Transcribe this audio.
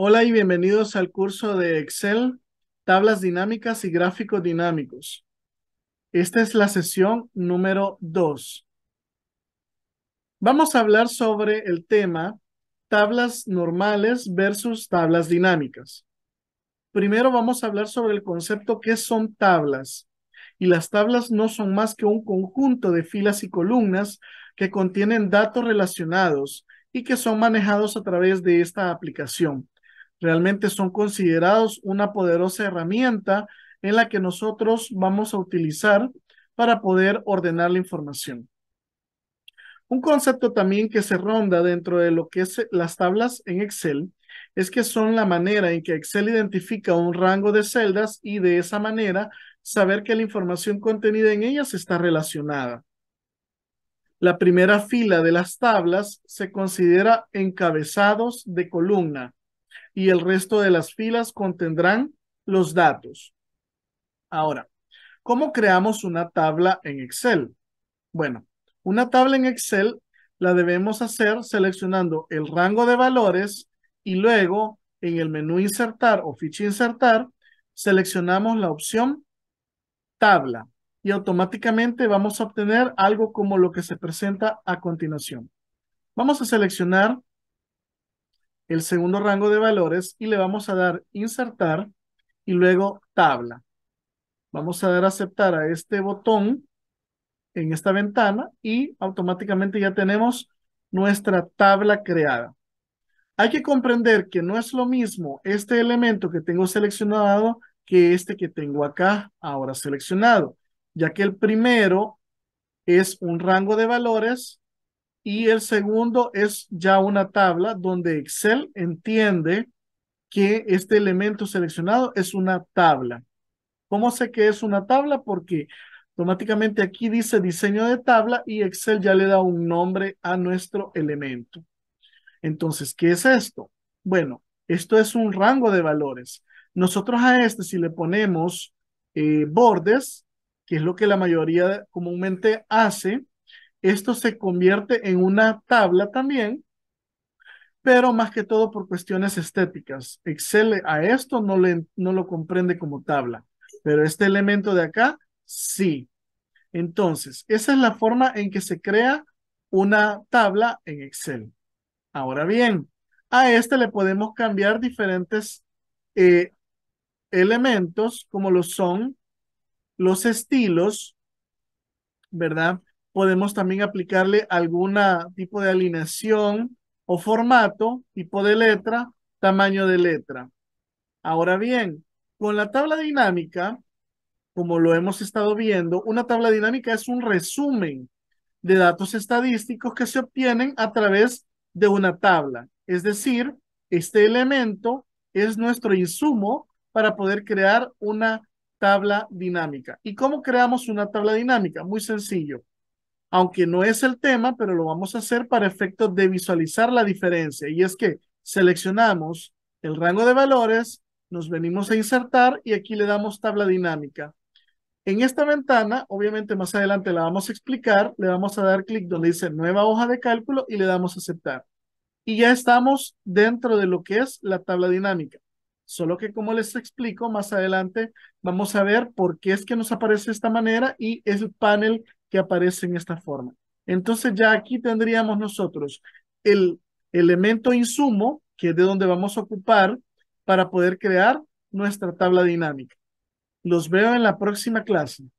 Hola y bienvenidos al curso de Excel, tablas dinámicas y gráficos dinámicos. Esta es la sesión número 2. Vamos a hablar sobre el tema tablas normales versus tablas dinámicas. Primero vamos a hablar sobre el concepto que son tablas. Y las tablas no son más que un conjunto de filas y columnas que contienen datos relacionados y que son manejados a través de esta aplicación. Realmente son considerados una poderosa herramienta en la que nosotros vamos a utilizar para poder ordenar la información. Un concepto también que se ronda dentro de lo que es las tablas en Excel es que son la manera en que Excel identifica un rango de celdas y de esa manera saber que la información contenida en ellas está relacionada. La primera fila de las tablas se considera encabezados de columna y el resto de las filas contendrán los datos. Ahora, ¿cómo creamos una tabla en Excel? Bueno, una tabla en Excel la debemos hacer seleccionando el rango de valores y luego en el menú insertar o ficha insertar, seleccionamos la opción tabla y automáticamente vamos a obtener algo como lo que se presenta a continuación. Vamos a seleccionar el segundo rango de valores y le vamos a dar insertar y luego tabla. Vamos a dar aceptar a este botón en esta ventana y automáticamente ya tenemos nuestra tabla creada. Hay que comprender que no es lo mismo este elemento que tengo seleccionado que este que tengo acá ahora seleccionado, ya que el primero es un rango de valores y el segundo es ya una tabla donde Excel entiende que este elemento seleccionado es una tabla. ¿Cómo sé que es una tabla? Porque automáticamente aquí dice diseño de tabla y Excel ya le da un nombre a nuestro elemento. Entonces, ¿qué es esto? Bueno, esto es un rango de valores. Nosotros a este, si le ponemos eh, bordes, que es lo que la mayoría comúnmente hace, esto se convierte en una tabla también, pero más que todo por cuestiones estéticas. Excel a esto no, le, no lo comprende como tabla, pero este elemento de acá sí. Entonces, esa es la forma en que se crea una tabla en Excel. Ahora bien, a este le podemos cambiar diferentes eh, elementos como lo son los estilos, ¿verdad? podemos también aplicarle algún tipo de alineación o formato, tipo de letra, tamaño de letra. Ahora bien, con la tabla dinámica, como lo hemos estado viendo, una tabla dinámica es un resumen de datos estadísticos que se obtienen a través de una tabla. Es decir, este elemento es nuestro insumo para poder crear una tabla dinámica. ¿Y cómo creamos una tabla dinámica? Muy sencillo aunque no es el tema, pero lo vamos a hacer para efectos de visualizar la diferencia. Y es que seleccionamos el rango de valores, nos venimos a insertar y aquí le damos tabla dinámica. En esta ventana, obviamente más adelante la vamos a explicar, le vamos a dar clic donde dice nueva hoja de cálculo y le damos aceptar. Y ya estamos dentro de lo que es la tabla dinámica. Solo que como les explico más adelante, vamos a ver por qué es que nos aparece de esta manera y es el panel que aparece en esta forma. Entonces ya aquí tendríamos nosotros el elemento insumo, que es de donde vamos a ocupar para poder crear nuestra tabla dinámica. Los veo en la próxima clase.